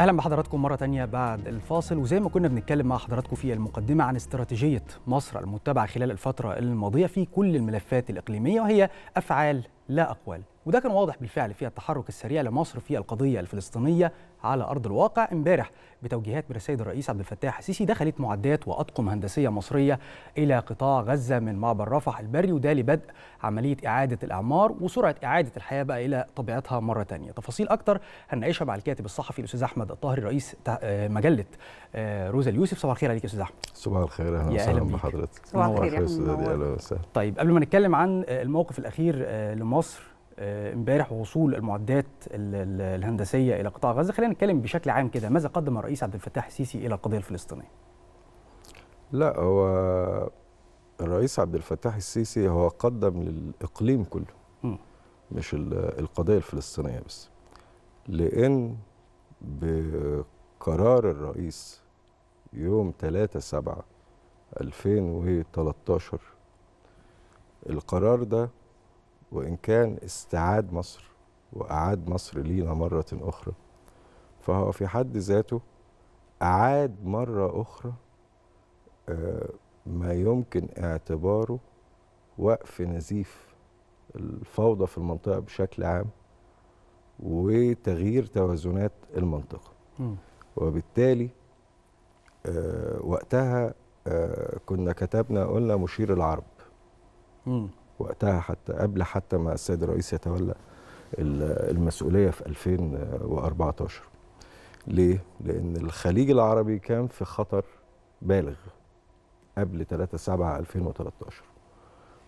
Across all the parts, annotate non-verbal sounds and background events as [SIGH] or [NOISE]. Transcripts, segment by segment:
اهلا بحضراتكم مره تانية بعد الفاصل وزي ما كنا بنتكلم مع حضراتكم في المقدمه عن استراتيجيه مصر المتبعه خلال الفتره الماضيه في كل الملفات الاقليميه وهي افعال لا اقوال وده كان واضح بالفعل في التحرك السريع لمصر في القضيه الفلسطينيه على ارض الواقع امبارح بتوجيهات من السيد الرئيس عبد الفتاح السيسي دخلت معدات واطقم هندسيه مصريه الى قطاع غزه من معبر رفح البري وده لبدء عمليه اعاده الاعمار وسرعه اعاده الحياه بقى الى طبيعتها مره ثانيه تفاصيل اكتر هنعيشها مع الكاتب الصحفي الاستاذ احمد الطاهري رئيس آه، مجله آه، روزا اليوسف صباح الخير عليك يا استاذ احمد صباح الخير اهلا وسهلا بحضرتك صباح الخير يا اهلا وسهلا طيب قبل ما نتكلم عن آه، الموقف الاخير لمصر آه، امبارح ووصول المعدات الهندسيه الى قطاع غزه خلينا نتكلم بشكل عام كده ماذا قدم الرئيس عبد الفتاح السيسي الى القضيه الفلسطينيه لا هو الرئيس عبد الفتاح السيسي هو قدم للاقليم كله م. مش القضيه الفلسطينيه بس لان بقرار الرئيس يوم 3 7 2013 القرار ده وإن كان استعاد مصر وأعاد مصر لينا مرة أخرى فهو في حد ذاته أعاد مرة أخرى آه، ما يمكن اعتباره وقف نزيف الفوضى في المنطقة بشكل عام وتغيير توازنات المنطقة وبالتالي آه، وقتها آه، كنا كتبنا قلنا مشير العرب وقتها حتى قبل حتى ما السيد الرئيس يتولى المسؤوليه في 2014 ليه؟ لأن الخليج العربي كان في خطر بالغ قبل 3 7 2013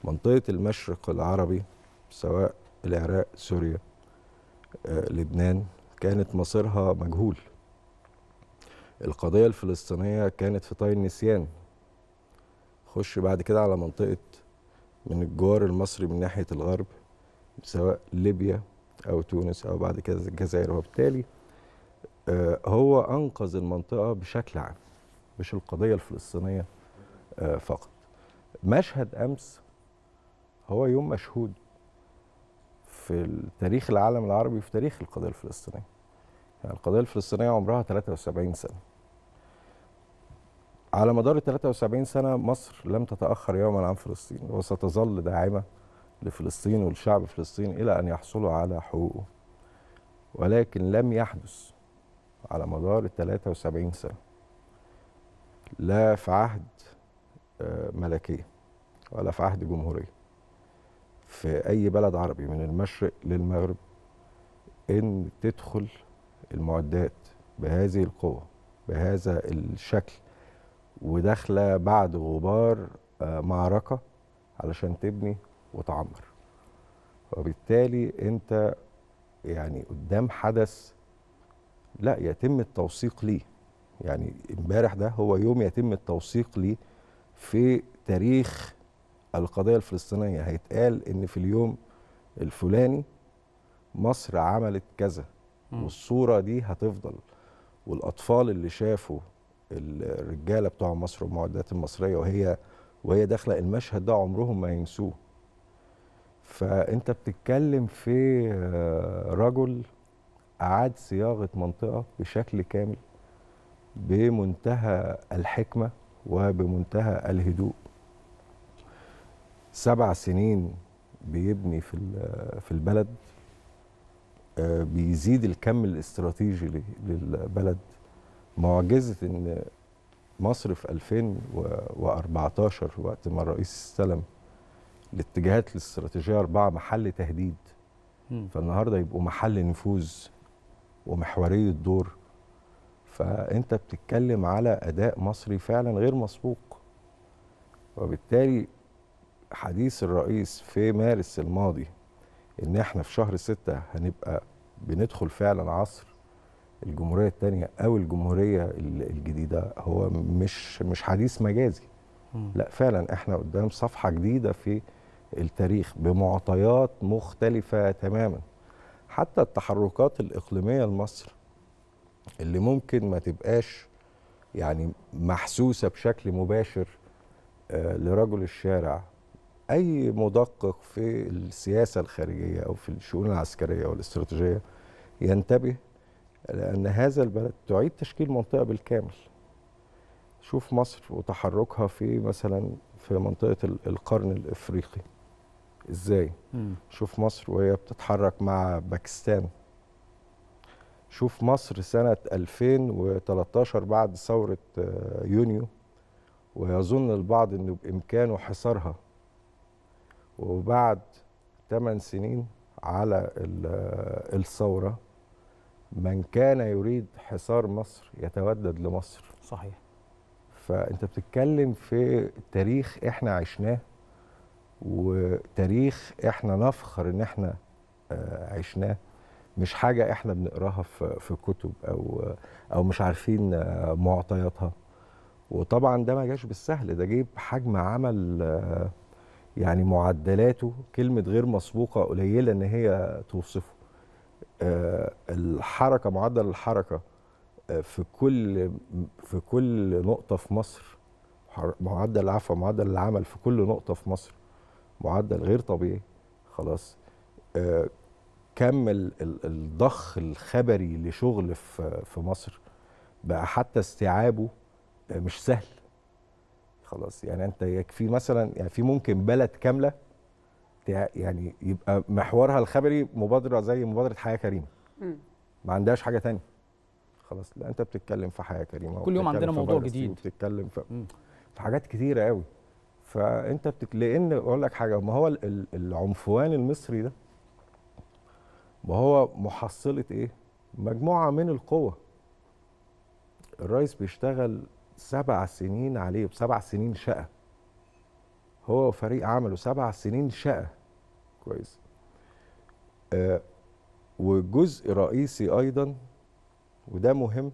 منطقة المشرق العربي سواء العراق سوريا آه، لبنان كانت مصيرها مجهول القضية الفلسطينية كانت في طي النسيان خش بعد كده على منطقة من الجوار المصري من ناحيه الغرب سواء ليبيا او تونس او بعد كده الجزائر وبالتالي آه، هو انقذ المنطقه بشكل عام مش القضيه الفلسطينيه آه، فقط مشهد امس هو يوم مشهود في تاريخ العالم العربي في تاريخ القضيه الفلسطينيه يعني القضيه الفلسطينيه عمرها 73 سنه على مدار 73 سنة مصر لم تتأخر يوما عن فلسطين وستظل داعمة لفلسطين ولشعب فلسطين إلى أن يحصلوا على حقوقه ولكن لم يحدث على مدار 73 سنة لا في عهد آه، ملكية ولا في عهد جمهورية في أي بلد عربي من المشرق للمغرب إن تدخل المعدات بهذه القوة بهذا الشكل وداخله بعد غبار آه، معركه علشان تبني وتعمر وبالتالي انت يعني قدام حدث لا يتم التوثيق ليه يعني امبارح ده هو يوم يتم التوثيق ليه في تاريخ القضيه الفلسطينيه هيتقال ان في اليوم الفلاني مصر عملت كذا والصوره دي هتفضل والاطفال اللي شافوا الرجاله بتوع مصر والمعدات المصريه وهي وهي داخله المشهد ده عمرهم ما ينسوه فانت بتتكلم في آه، رجل اعاد صياغه منطقه بشكل كامل بمنتهى الحكمه وبمنتهى الهدوء سبع سنين بيبني في آه، في البلد آه، بيزيد الكم الاستراتيجي للبلد معجزه ان مصر في 2014 وقت ما الرئيس استلم الاتجاهات الاستراتيجيه اربعه محل تهديد فالنهارده يبقوا محل نفوذ ومحوريه دور فانت بتتكلم على اداء مصري فعلا غير مسبوق وبالتالي حديث الرئيس في مارس الماضي ان احنا في شهر ستة هنبقى بندخل فعلا عصر الجمهوريه الثانيه او الجمهوريه الجديده هو مش مش حديث مجازي لا فعلا احنا قدام صفحه جديده في التاريخ بمعطيات مختلفه تماما حتى التحركات الاقليميه لمصر اللي ممكن ما تبقاش يعني محسوسه بشكل مباشر آه، لرجل الشارع اي مدقق في السياسه الخارجيه او في الشؤون العسكريه والاستراتيجيه ينتبه لأن هذا البلد تعيد تشكيل منطقة بالكامل شوف مصر وتحركها في مثلا في منطقة القرن الإفريقي إزاي مم. شوف مصر وهي بتتحرك مع باكستان شوف مصر سنة 2013 بعد ثورة آه، يونيو ويظن البعض أنه بإمكانه حصارها وبعد 8 سنين على آه، الثورة من كان يريد حصار مصر يتودد لمصر صحيح فانت بتتكلم في تاريخ احنا عشناه وتاريخ احنا نفخر ان احنا آه، عشناه مش حاجه احنا بنقراها في في كتب او او مش عارفين آه، معطياتها وطبعا ده ما جاش بالسهل ده جيب بحجم عمل آه، يعني معدلاته كلمه غير مسبوقه قليله ان هي توصفه آه، الحركه معدل الحركه آه، في كل في كل نقطه في مصر معدل عفوا معدل العمل في كل نقطه في مصر معدل غير طبيعي خلاص آه، كم الضخ الخبري لشغل في مصر بقى حتى استيعابه مش سهل خلاص يعني انت يكفي مثلا يعني في ممكن بلد كامله يعني يبقى محورها الخبري مبادره زي مبادره حياه كريمه ما عندهاش حاجه ثانيه خلاص لا انت بتتكلم في حياه كريمه كل يوم عندنا موضوع جديد بتتكلم في, في حاجات كتيره قوي فانت بتك... لان اقول لك حاجه ما هو العنفوان المصري ده ما هو محصله ايه مجموعه من القوه الرئيس بيشتغل سبع سنين عليه بسبع سنين شقه هو وفريق عمله سبع سنين شقه كويس آه وجزء رئيسي ايضا وده مهم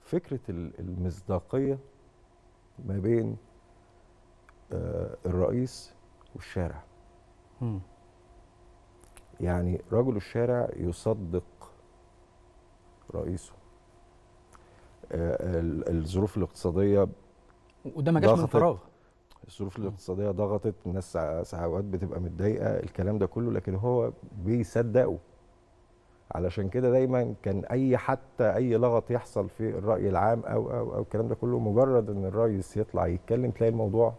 فكره المصداقيه ما بين آه الرئيس والشارع م. يعني رجل الشارع يصدق رئيسه آه الظروف الاقتصاديه وده ما جاش من فراغ الظروف الاقتصاديه ضغطت الناس ساعات بتبقى متضايقه الكلام ده كله لكن هو بيصدقه علشان كده دايما كان اي حتى اي لغط يحصل في الراي العام او او او الكلام ده كله مجرد ان الرئيس يطلع يتكلم تلاقي الموضوع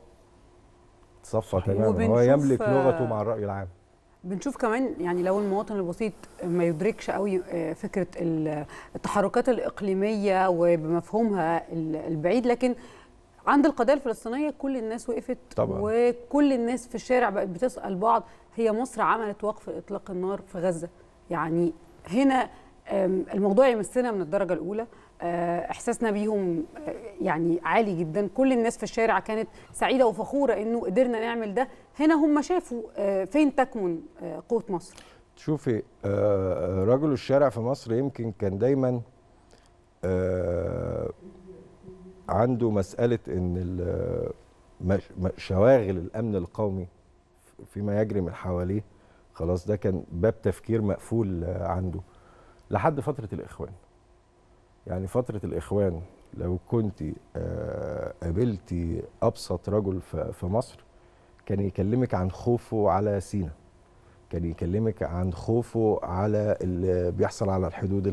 اتصفى تماما هو يملك لغته مع الراي العام بنشوف كمان يعني لو المواطن البسيط ما يدركش قوي آه، فكره التحركات الاقليميه وبمفهومها البعيد لكن عند القضيه الفلسطينيه كل الناس وقفت طبعا. وكل الناس في الشارع بقت بتسال بعض هي مصر عملت وقف اطلاق النار في غزه يعني هنا الموضوع يمسنا من الدرجه الاولى آه، احساسنا بيهم آه، يعني عالي جدا كل الناس في الشارع كانت سعيده وفخوره انه قدرنا نعمل ده هنا هم شافوا آه، فين تكمن قوه مصر شوفي رجل الشارع في مصر يمكن كان دايما عنده مساله ان شواغل الامن القومي فيما يجري من حواليه خلاص ده كان باب تفكير مقفول عنده لحد فتره الاخوان يعني فتره الاخوان لو كنت آه، قابلتي ابسط رجل في مصر كان يكلمك عن خوفه على سينا كان يكلمك عن خوفه على اللي بيحصل على الحدود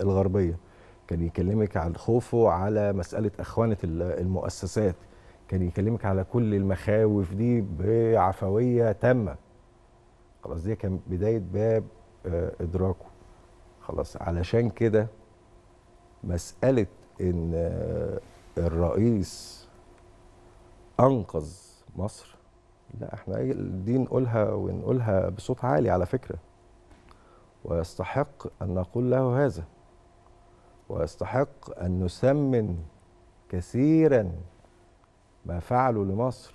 الغربيه كان يكلمك عن خوفه على مساله اخوانه المؤسسات كان يكلمك على كل المخاوف دي بعفويه تامه خلاص دي كان بدايه باب آه، ادراكه خلاص علشان كده مساله ان آه، الرئيس انقذ مصر لا احنا دي نقولها ونقولها بصوت عالي على فكره ويستحق ان نقول له هذا ويستحق أن نسمن كثيرا ما فعلوا لمصر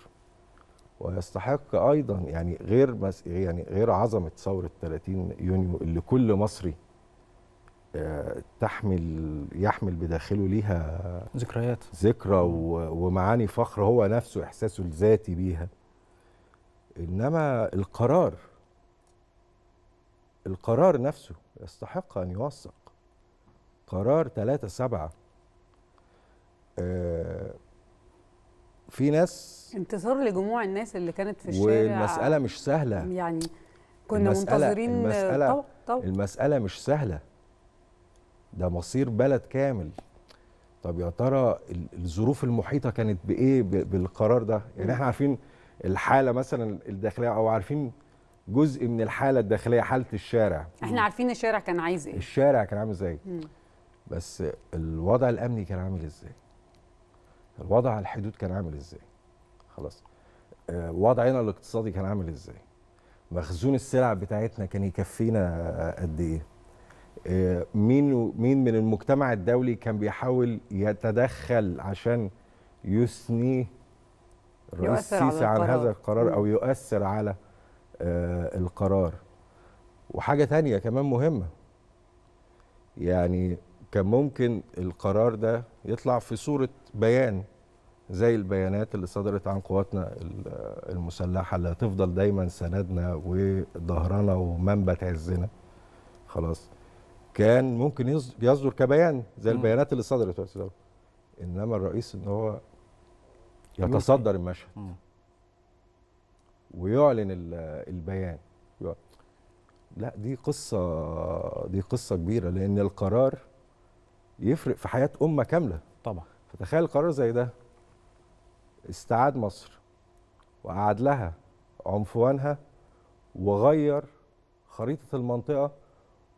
ويستحق ايضا يعني غير مس يعني غير عظمه ثوره 30 يونيو اللي كل مصري آه، تحمل يحمل بداخله ليها ذكريات ذكرى ومعاني فخر هو نفسه احساسه الذاتي بيها انما القرار القرار نفسه يستحق ان يوثق قرار 3 7 آه في ناس انتصار لجموع الناس اللي كانت في الشارع والمسألة مش سهلة يعني كنا المسألة منتظرين المسألة, طو طو المسألة مش سهلة ده مصير بلد كامل طب يا ترى الظروف المحيطة كانت بإيه بالقرار ده يعني احنا عارفين الحالة مثلا الداخلية أو عارفين جزء من الحالة الداخلية حالة الشارع احنا عارفين الشارع كان عايز إيه الشارع كان عامل إزاي بس الوضع الامني كان عامل ازاي الوضع على الحدود كان عامل ازاي خلاص آه، وضعنا الاقتصادي كان عامل ازاي مخزون السلع بتاعتنا كان يكفينا آه، قد ايه آه، مين مين من المجتمع الدولي كان بيحاول يتدخل عشان يثني الرئيس السيسي عن هذا القرار او يؤثر على القرار وحاجه ثانيه كمان مهمه يعني كان ممكن القرار ده يطلع في صورة بيان زي البيانات اللي صدرت عن قواتنا المسلحة اللي هتفضل دايما سندنا وظهرنا ومنبت عزنا خلاص كان ممكن يصدر كبيان زي البيانات اللي صدرت انما الرئيس ان هو يتصدر المشهد ويعلن البيان لا دي قصه دي قصه كبيره لان القرار يفرق في حياه امه كامله طبعا فتخيل قرار زي ده استعاد مصر وقعد لها عنفوانها وغير خريطه المنطقه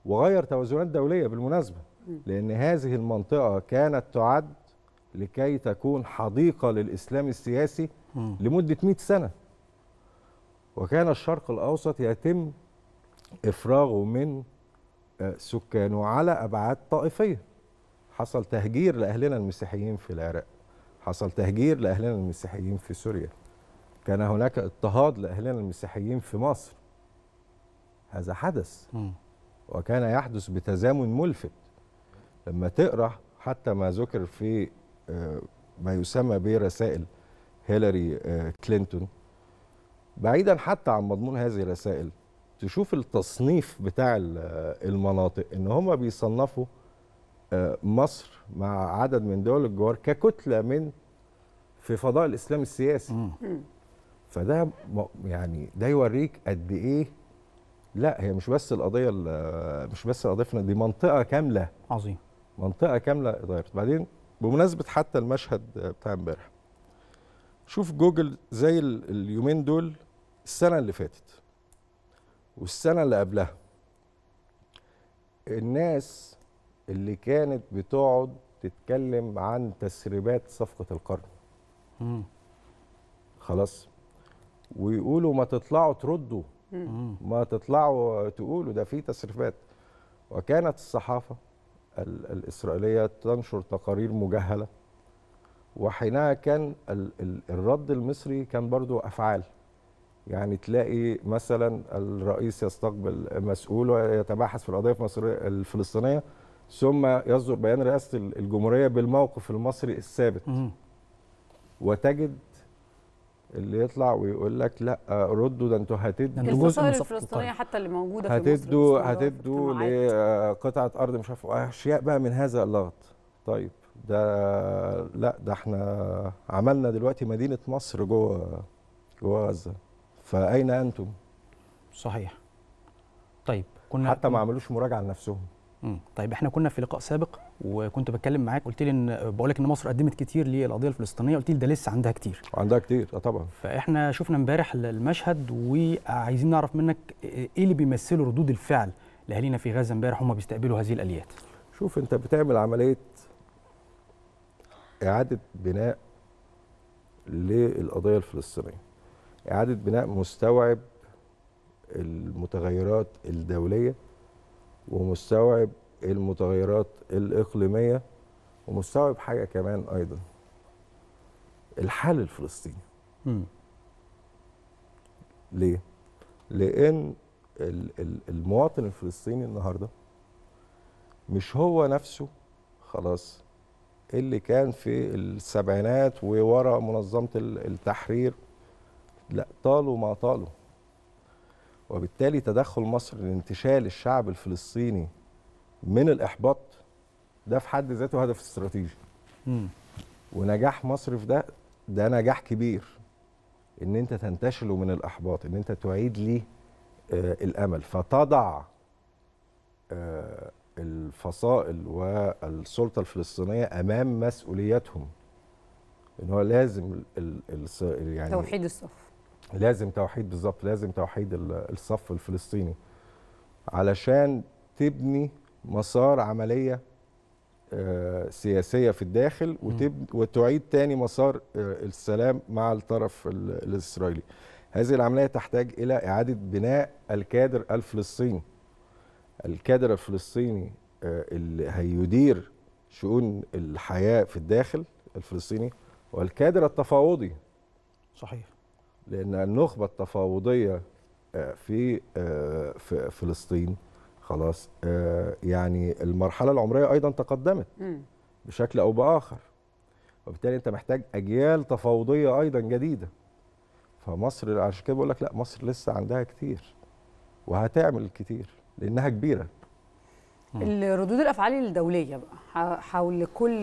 وغير توازنات دوليه بالمناسبه لان هذه المنطقه كانت تعد لكي تكون حديقه للاسلام السياسي لمده 100 سنه وكان الشرق الاوسط يتم افراغه من آه، سكانه على ابعاد طائفيه حصل تهجير لأهلنا المسيحيين في العراق حصل تهجير لأهلنا المسيحيين في سوريا كان هناك اضطهاد لأهلنا المسيحيين في مصر هذا حدث وكان يحدث بتزامن ملفت لما تقرأ حتى ما ذكر في آه، ما يسمى برسائل هيلاري آه، كلينتون بعيدا حتى عن مضمون هذه الرسائل تشوف التصنيف بتاع آه، المناطق ان هم بيصنفوا مصر مع عدد من دول الجوار ككتله من في فضاء الاسلام السياسي فده يعني ده يوريك قد ايه لا هي مش بس القضيه مش بس قضيتنا دي منطقه كامله عظيم منطقه كامله اتغيرت بعدين بمناسبه حتى المشهد بتاع امبارح شوف جوجل زي اليومين دول السنه اللي فاتت والسنه اللي قبلها الناس اللي كانت بتقعد تتكلم عن تسريبات صفقه القرن مم. خلاص ويقولوا ما تطلعوا تردوا مم. ما تطلعوا تقولوا ده في تسريبات وكانت الصحافه الاسرائيليه تنشر تقارير مجهله وحينها كان الرد المصري كان برضو افعال يعني تلاقي مثلا الرئيس يستقبل مسؤول ويتباحث في القضيه الفلسطينيه ثم يصدر بيان رئاسه الجمهوريه بالموقف المصري الثابت وتجد اللي يطلع ويقول لك لا ردوا ده انتوا هتدوا الخسائر الفلسطينيه حتى اللي موجوده في هتدوا هتدوا لقطعه ارض مش عارف اشياء بقى من هذا اللغط طيب ده لا ده احنا عملنا دلوقتي مدينه مصر جوه جوه غزه فاين انتم؟ صحيح طيب كنا حتى ما عملوش مراجعه لنفسهم مم. طيب احنا كنا في لقاء سابق وكنت بتكلم معاك قلت لي ان بقول لك ان مصر قدمت كتير للقضيه الفلسطينيه قلت لي ده لسه عندها كتير عندها كتير اه طبعا فاحنا شفنا امبارح المشهد وعايزين نعرف منك ايه اللي بيمثله ردود الفعل لاهالينا في غزه امبارح هم بيستقبلوا هذه الاليات شوف انت بتعمل عمليه اعاده بناء للقضيه الفلسطينيه اعاده بناء مستوعب المتغيرات الدوليه ومستوعب المتغيرات الإقليمية ومستوعب حاجة كمان أيضا الحال الفلسطيني م. ليه؟ لأن المواطن الفلسطيني النهارده مش هو نفسه خلاص اللي كان في السبعينات وورا منظمة التحرير لا طالوا ما طالوا وبالتالي تدخل مصر لانتشال الشعب الفلسطيني من الإحباط ده في حد ذاته هدف استراتيجي م. ونجاح مصر في ده ده نجاح كبير ان انت تنتشله من الاحباط ان انت تعيد ليه آه الامل فتضع آه الفصائل والسلطه الفلسطينيه امام مسؤولياتهم ان هو لازم الـ الـ يعني توحيد الصف لازم توحيد بالظبط لازم توحيد الصف الفلسطيني علشان تبني مسار عمليه آه، سياسيه في الداخل وتب... وتعيد تاني مسار آه، السلام مع الطرف الاسرائيلي. هذه العمليه تحتاج الى اعاده بناء الكادر الفلسطيني. الكادر الفلسطيني آه، اللي هيدير شؤون الحياه في الداخل الفلسطيني والكادر التفاوضي. صحيح. لان النخبه التفاوضيه آه، في آه، في فلسطين خلاص آه، يعني المرحله العمريه ايضا تقدمت بشكل او باخر وبالتالي انت محتاج اجيال تفاوضيه ايضا جديده فمصر عشان كده بقول لك لا مصر لسه عندها كتير وهتعمل كتير لانها كبيره ردود الافعال الدوليه بقى حول كل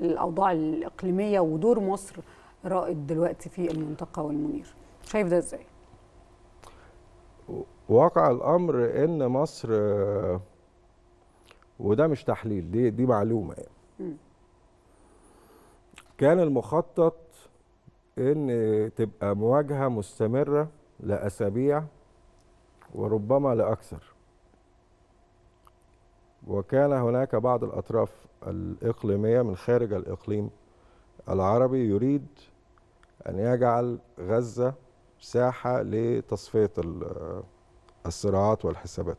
الاوضاع الاقليميه ودور مصر رائد دلوقتي في المنطقه والمنير شايف ده ازاي واقع الامر ان مصر وده مش تحليل دي دي معلومه يعني. كان المخطط ان تبقى مواجهه مستمره لاسابيع وربما لاكثر وكان هناك بعض الاطراف الاقليميه من خارج الاقليم العربي يريد أن يجعل غزة ساحة لتصفية الصراعات والحسابات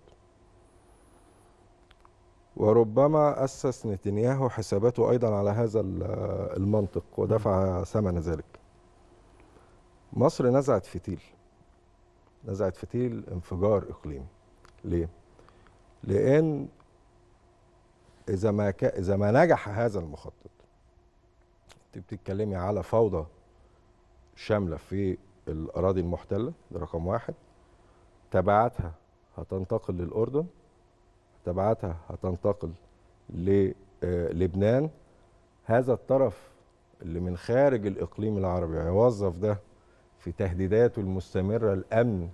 وربما أسس نتنياهو حساباته أيضا على هذا المنطق ودفع ثمن ذلك مصر نزعت فتيل نزعت فتيل انفجار إقليمي ليه؟ لأن إذا ما, ك... إذا ما نجح هذا المخطط أنت بتتكلمي على فوضى شامله في الاراضي المحتله ده رقم واحد تبعاتها هتنتقل للاردن تبعاتها هتنتقل للبنان آه، هذا الطرف اللي من خارج الاقليم العربي هيوظف ده في تهديداته المستمره لامن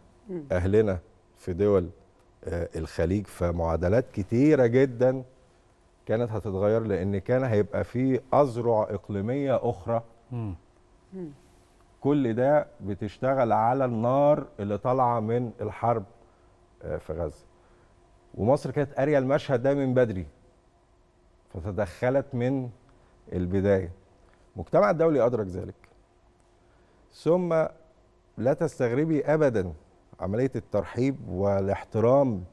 اهلنا في دول آه، الخليج فمعادلات كتيره جدا كانت هتتغير لان كان هيبقى في اذرع اقليميه اخرى كل ده بتشتغل على النار اللي طالعه من الحرب آه، في غزه ومصر كانت قاريه المشهد ده من بدري فتدخلت من البدايه المجتمع الدولي ادرك ذلك ثم لا تستغربي ابدا عمليه الترحيب والاحترام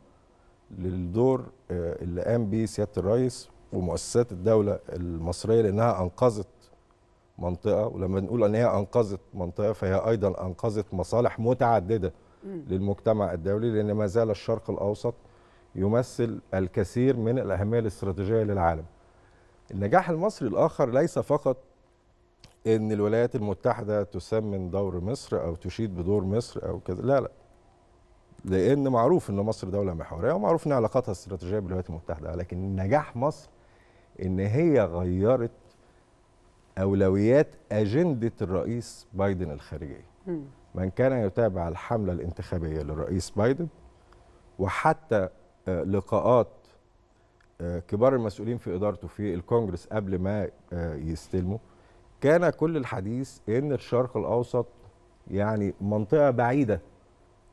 للدور آه، اللي قام به سياده الرئيس ومؤسسات الدوله المصريه لانها انقذت منطقه ولما نقول ان هي انقذت منطقه فهي ايضا انقذت مصالح متعدده للمجتمع الدولي لان ما زال الشرق الاوسط يمثل الكثير من الاهميه الاستراتيجيه للعالم. النجاح المصري الاخر ليس فقط ان الولايات المتحده تسمن دور مصر او تشيد بدور مصر او كذا لا لا لان معروف ان مصر دوله محوريه ومعروف ان علاقاتها الاستراتيجيه بالولايات المتحده لكن نجاح مصر ان هي غيرت أولويات أجندة الرئيس بايدن الخارجية من كان يتابع الحملة الانتخابية للرئيس بايدن وحتى آه، لقاءات آه، كبار المسؤولين في إدارته في الكونجرس قبل ما آه، يستلموا كان كل الحديث ان الشرق الاوسط يعني منطقه بعيده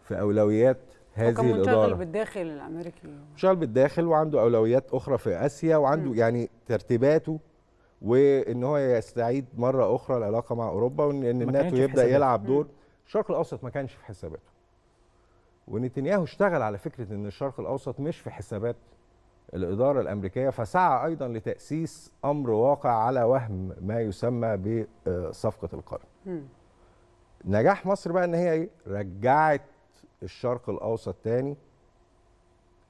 في اولويات هذه وكان الاداره مشتغل بالداخل الامريكي مشغل بالداخل وعنده اولويات اخرى في اسيا وعنده م. يعني ترتيباته وان هو يستعيد مره اخرى العلاقه مع اوروبا وان الناتو يبدا يلعب دور الشرق الاوسط ما كانش في حساباته ونتنياهو اشتغل على فكره ان الشرق الاوسط مش في حسابات الاداره الامريكيه فسعى ايضا لتاسيس امر واقع على وهم ما يسمى بصفقه القرن. نجاح مصر بقى ان هي ايه؟ رجعت الشرق الاوسط تاني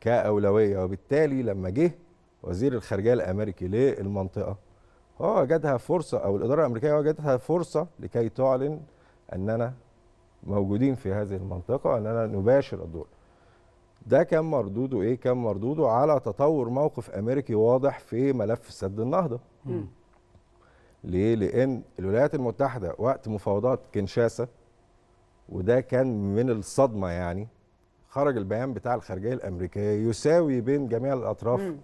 كاولويه وبالتالي لما جه وزير الخارجيه الامريكي للمنطقه اه وجدها فرصه او الاداره الامريكيه وجدتها آه، فرصه لكي تعلن اننا موجودين في هذه المنطقه اننا نباشر الدور. ده كان مردوده ايه كان مردوده على تطور موقف امريكي واضح في ملف سد النهضه ليه لان الولايات المتحده وقت مفاوضات كنشاسا وده كان من الصدمه يعني خرج البيان بتاع الخارجيه الامريكيه يساوي بين جميع الاطراف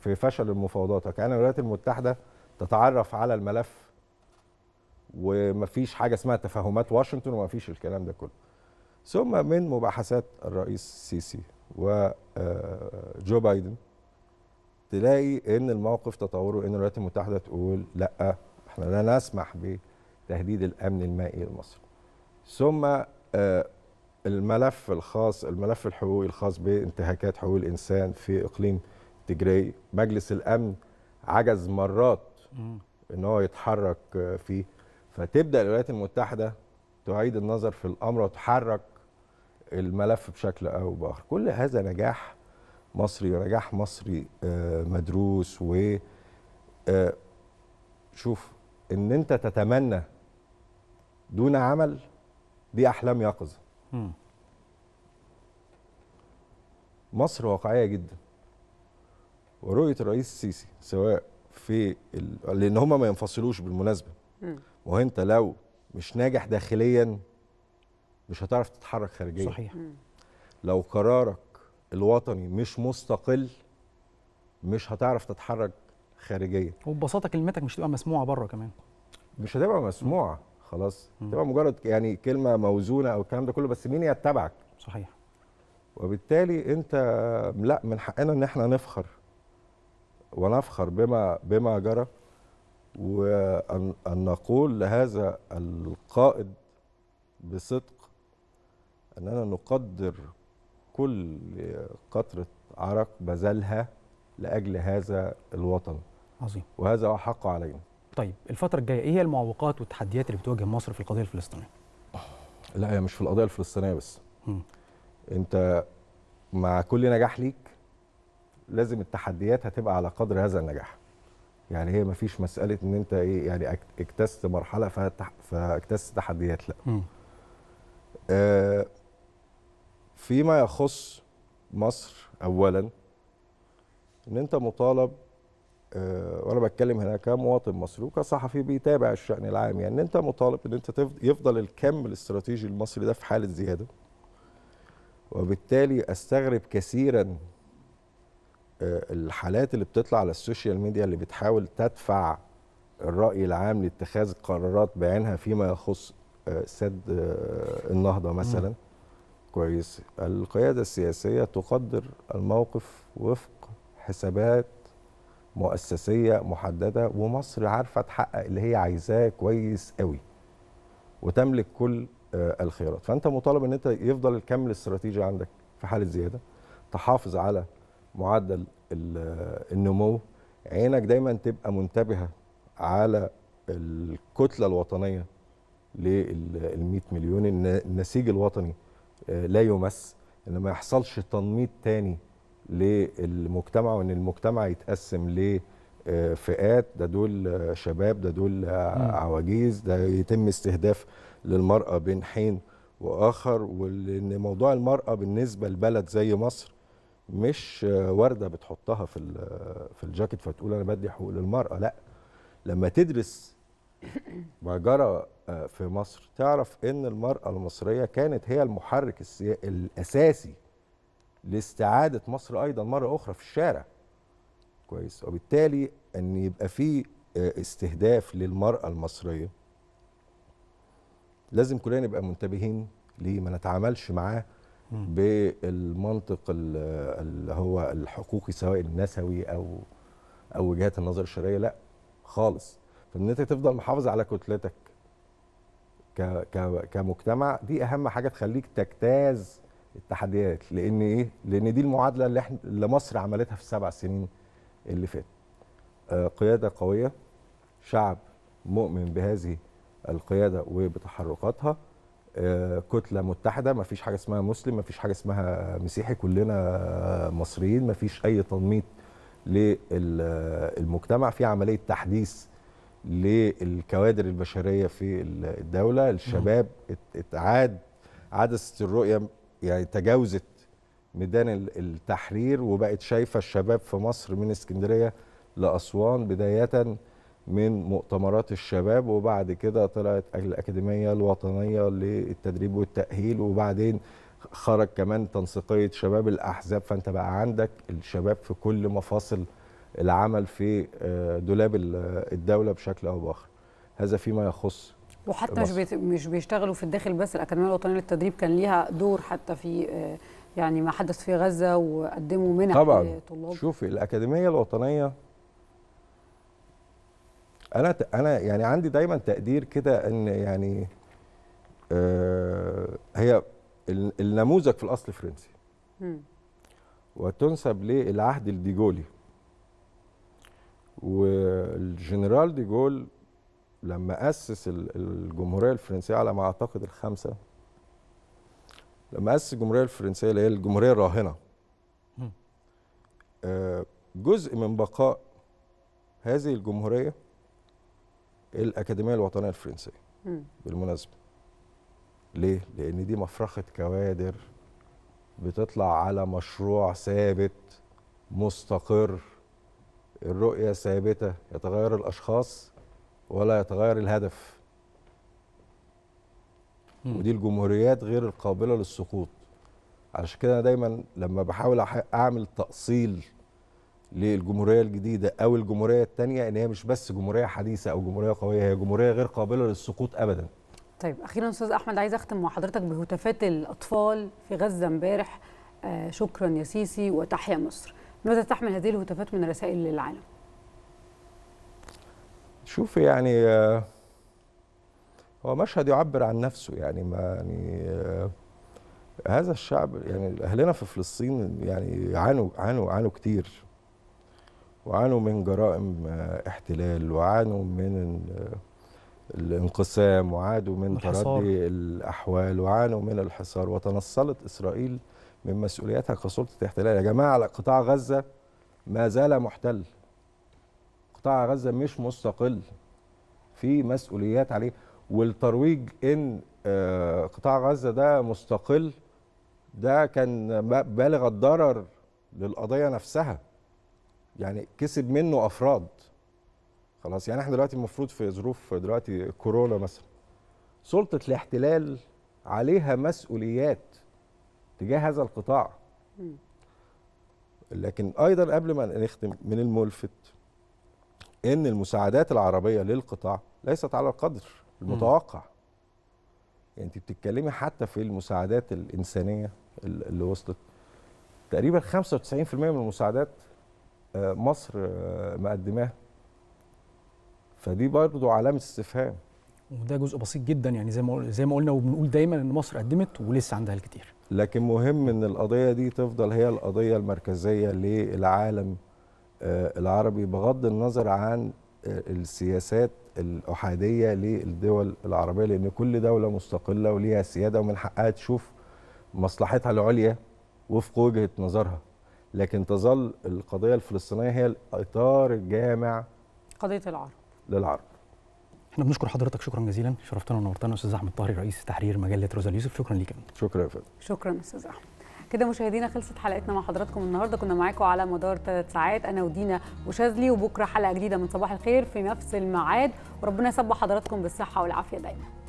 في فشل المفاوضات وكان الولايات المتحده تتعرف على الملف ومفيش حاجه اسمها تفاهمات واشنطن ومفيش الكلام ده كله ثم من مباحثات الرئيس السيسي وجو آه، بايدن تلاقي ان الموقف تطوره ان الولايات المتحده تقول لا احنا لا نسمح بتهديد الامن المائي المصري ثم آه، الملف الخاص الملف الحقوقي الخاص بانتهاكات حقوق الانسان في اقليم تجري مجلس الامن عجز مرات ان هو يتحرك فيه فتبدا الولايات المتحده تعيد النظر في الامر وتحرك الملف بشكل او باخر كل هذا نجاح مصري ونجاح مصري آه، مدروس و آه، شوف ان انت تتمنى دون عمل دي احلام يقظه مصر واقعيه جدا ورؤيه الرئيس السيسي سواء في ال... لان هما ما ينفصلوش بالمناسبه وانت لو مش ناجح داخليا مش هتعرف تتحرك خارجيا صحيح لو قرارك الوطني مش مستقل مش هتعرف تتحرك خارجيا وببساطه كلمتك مش هتبقى مسموعه بره كمان مش هتبقى مسموعه خلاص تبقى مجرد يعني كلمه موزونه او الكلام ده كله بس مين يتبعك صحيح وبالتالي انت لا من حقنا ان احنا نفخر ونفخر بما بما جرى وأن ان نقول لهذا القائد بصدق أننا نقدر كل قطرة عرق بذلها لأجل هذا الوطن عظيم وهذا حق علينا طيب الفترة الجاية إيه هي المعوقات والتحديات اللي بتواجه مصر في القضية الفلسطينية؟ لا هي مش في القضية الفلسطينية بس م. أنت مع كل نجاح ليك لازم التحديات هتبقى على قدر هذا النجاح يعني هي مفيش مساله ان انت ايه يعني اكتست مرحله فاكتست تحديات لا آه فيما يخص مصر اولا ان انت مطالب آه وانا بتكلم هنا كمواطن مصري وكصحفي بيتابع الشان العام يعني ان انت مطالب ان انت يفضل الكم الاستراتيجي المصري ده في حاله زياده وبالتالي استغرب كثيرا الحالات اللي بتطلع على السوشيال ميديا اللي بتحاول تدفع الراي العام لاتخاذ قرارات بعينها فيما يخص آه، سد آه، النهضه مثلا م. كويس القياده السياسيه تقدر الموقف وفق حسابات مؤسسيه محدده ومصر عارفه تحقق اللي هي عايزاه كويس قوي وتملك كل آه، الخيارات فانت مطالب ان انت يفضل الكم الاستراتيجي عندك في حاله زياده تحافظ على معدل النمو عينك دايما تبقى منتبهه على الكتله الوطنيه لل 100 مليون النسيج الوطني آه، لا يمس ان ما يحصلش تنميط تاني للمجتمع وان المجتمع يتقسم لفئات آه، ده دول شباب ده دول عواجيز ده يتم استهداف للمراه بين حين واخر وان موضوع المراه بالنسبه لبلد زي مصر مش ورده بتحطها في في الجاكيت فتقول انا بدي حقوق للمراه لا لما تدرس [COUGHS] ما جرى آه، في مصر تعرف ان المراه المصريه كانت هي المحرك الاساسي لاستعاده مصر ايضا مره اخرى في الشارع كويس وبالتالي ان يبقى في آه، استهداف للمراه المصريه لازم كلنا نبقى منتبهين ليه ما نتعاملش معاه بالمنطق اللي هو الحقوقي سواء النسوي او او وجهات النظر الشرعيه لا خالص فان انت تفضل محافظ على كتلتك كمجتمع دي اهم حاجه تخليك تجتاز التحديات لان ايه لان دي المعادله اللي احنا اللي مصر عملتها في السبع سنين اللي فاتت آه، قياده قويه شعب مؤمن بهذه القياده وبتحركاتها كتله متحده ما فيش حاجه اسمها مسلم ما فيش حاجه اسمها مسيحي كلنا مصريين ما فيش اي تنميط للمجتمع في عمليه تحديث للكوادر البشريه في الدوله الشباب اتعاد عدسه الرؤيه يعني تجاوزت ميدان التحرير وبقت شايفه الشباب في مصر من اسكندريه لاسوان بدايه من مؤتمرات الشباب وبعد كده طلعت الأكاديمية الوطنية للتدريب والتأهيل وبعدين خرج كمان تنسيقية شباب الأحزاب فأنت بقى عندك الشباب في كل مفاصل العمل في آه، دولاب الدولة بشكل أو بآخر هذا فيما يخص وحتى مش مش بيشتغلوا في الداخل بس الأكاديمية الوطنية للتدريب كان ليها دور حتى في آه، يعني ما حدث في غزة وقدموا منح طبعا لطلاب شوفي الأكاديمية الوطنية انا انا يعني عندي دايما تقدير كده ان يعني آه، هي النموذج في الاصل فرنسي وتنسب للعهد الديجولي والجنرال ديجول لما اسس الجمهوريه الفرنسيه على ما اعتقد الخمسه لما اسس الجمهوريه الفرنسيه اللي هي الجمهوريه الراهنه آه، جزء من بقاء هذه الجمهوريه الاكاديميه الوطنيه الفرنسيه بالمناسبه ليه لان دي مفرخه كوادر بتطلع على مشروع ثابت مستقر الرؤيه ثابته يتغير الاشخاص ولا يتغير الهدف ودي الجمهوريات غير القابله للسقوط عشان كده دايما لما بحاول اعمل تاصيل للجمهوريه الجديده او الجمهوريه الثانيه ان هي مش بس جمهوريه حديثه او جمهوريه قويه هي جمهوريه غير قابله للسقوط ابدا. طيب اخيرا استاذ احمد عايز اختم مع حضرتك بهتافات الاطفال في غزه امبارح آه شكرا يا سيسي وتحيا مصر. ماذا تحمل هذه الهتافات من رسائل للعالم؟ شوف يعني آه هو مشهد يعبر عن نفسه يعني ما يعني آه هذا الشعب يعني اهلنا في فلسطين يعني عانوا عانوا عانوا كتير وعانوا من جرائم آه، احتلال وعانوا من آه، الانقسام وعادوا من الحصار. تردي الأحوال وعانوا من الحصار وتنصلت إسرائيل من مسؤوليتها كسلطة احتلال يا جماعة على قطاع غزة ما زال محتل قطاع غزة مش مستقل في مسؤوليات عليه والترويج إن آه، قطاع غزة ده مستقل ده كان بالغ الضرر للقضية نفسها يعني كسب منه افراد خلاص يعني احنا دلوقتي المفروض في ظروف دلوقتي كورونا مثلا سلطه الاحتلال عليها مسؤوليات تجاه هذا القطاع لكن ايضا قبل ما نختم من الملفت ان المساعدات العربيه للقطاع ليست على القدر المتوقع يعني انت بتتكلمي حتى في المساعدات الانسانيه اللي وصلت تقريبا 95% من المساعدات آه، مصر آه، مقدماه فدي برضه علامه استفهام وده جزء بسيط جدا يعني زي ما زي ما قلنا وبنقول دايما ان مصر قدمت ولسه عندها الكتير لكن مهم ان القضيه دي تفضل هي القضيه المركزيه للعالم آه، العربي بغض النظر عن السياسات الاحاديه للدول العربيه لان كل دوله مستقله وليها سياده ومن حقها تشوف مصلحتها العليا وفق وجهه نظرها لكن تظل القضيه الفلسطينيه هي الاطار الجامع قضيه العرب للعرب احنا بنشكر حضرتك شكرا جزيلا شرفتنا ونورتنا استاذ احمد طاهر رئيس تحرير مجله روزا اليوسف شكرا ليك شكرا يا فندم شكرا استاذ احمد كده مشاهدينا خلصت حلقتنا مع حضراتكم النهارده كنا معاكم على مدار ثلاث ساعات انا ودينا وشاذلي وبكره حلقه جديده من صباح الخير في نفس الميعاد وربنا يصبح حضراتكم بالصحه والعافيه دايما